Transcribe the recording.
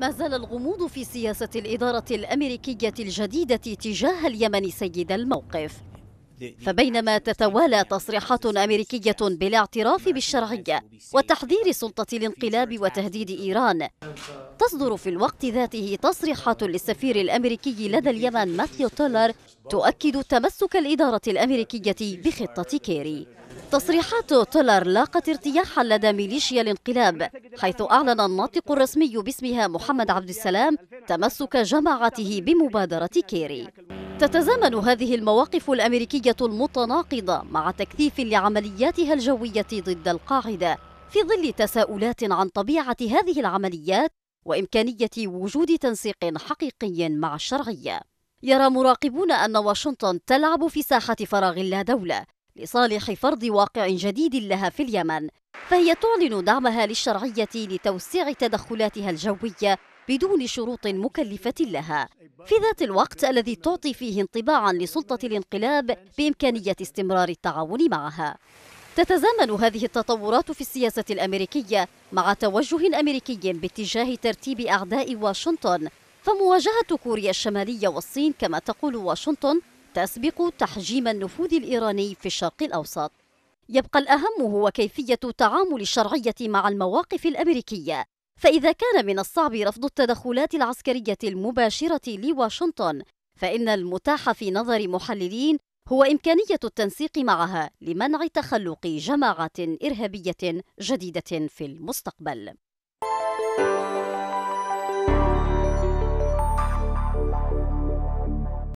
ما زال الغموض في سياسة الإدارة الأمريكية الجديدة تجاه اليمن سيد الموقف فبينما تتوالى تصريحات أمريكية بالاعتراف بالشرعية وتحذير سلطة الانقلاب وتهديد إيران تصدر في الوقت ذاته تصريحات للسفير الأمريكي لدى اليمن ماثيو تولر تؤكد تمسك الإدارة الأمريكية بخطة كيري تصريحات تولر لاقت ارتياحا لدى ميليشيا الانقلاب حيث أعلن الناطق الرسمي باسمها محمد عبد السلام تمسك جماعته بمبادرة كيري تتزامن هذه المواقف الأمريكية المتناقضة مع تكثيف لعملياتها الجوية ضد القاعدة في ظل تساؤلات عن طبيعة هذه العمليات وإمكانية وجود تنسيق حقيقي مع الشرعية يرى مراقبون أن واشنطن تلعب في ساحة فراغ لا دولة لصالح فرض واقع جديد لها في اليمن فهي تعلن دعمها للشرعية لتوسيع تدخلاتها الجوية بدون شروط مكلفة لها في ذات الوقت الذي تعطي فيه انطباعا لسلطة الانقلاب بإمكانية استمرار التعاون معها تتزامن هذه التطورات في السياسة الأمريكية مع توجه أمريكي باتجاه ترتيب أعداء واشنطن فمواجهة كوريا الشمالية والصين كما تقول واشنطن تسبق تحجيم النفوذ الإيراني في الشرق الأوسط يبقى الأهم هو كيفية تعامل الشرعية مع المواقف الأمريكية فإذا كان من الصعب رفض التدخلات العسكرية المباشرة لواشنطن فإن المتاح في نظر محللين هو إمكانية التنسيق معها لمنع تخلق جماعة إرهابية جديدة في المستقبل.